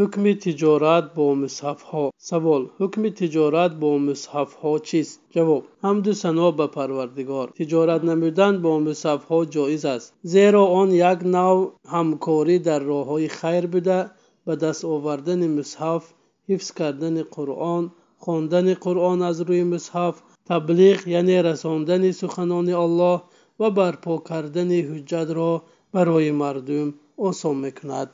ҳукми тиҷорат бо мусҳафҳо савол ҳукми тиҷорат бо мусҳафҳо чист ҷавоб ҳамду сано ба парвардигор тиҷорат намудан бо мусҳафҳо ҷоиз аст зеро он як нав ҳамкорӣ дар роҳҳои хайр буда ба даст овардани мусҳаф ҳифз кардани қуръон хондани қуръон аз рӯи мусҳаф таблиғ яъне расондани суханони аллоҳ ва барпо кардани ҳуҷҷатро барои мардум осон мекунад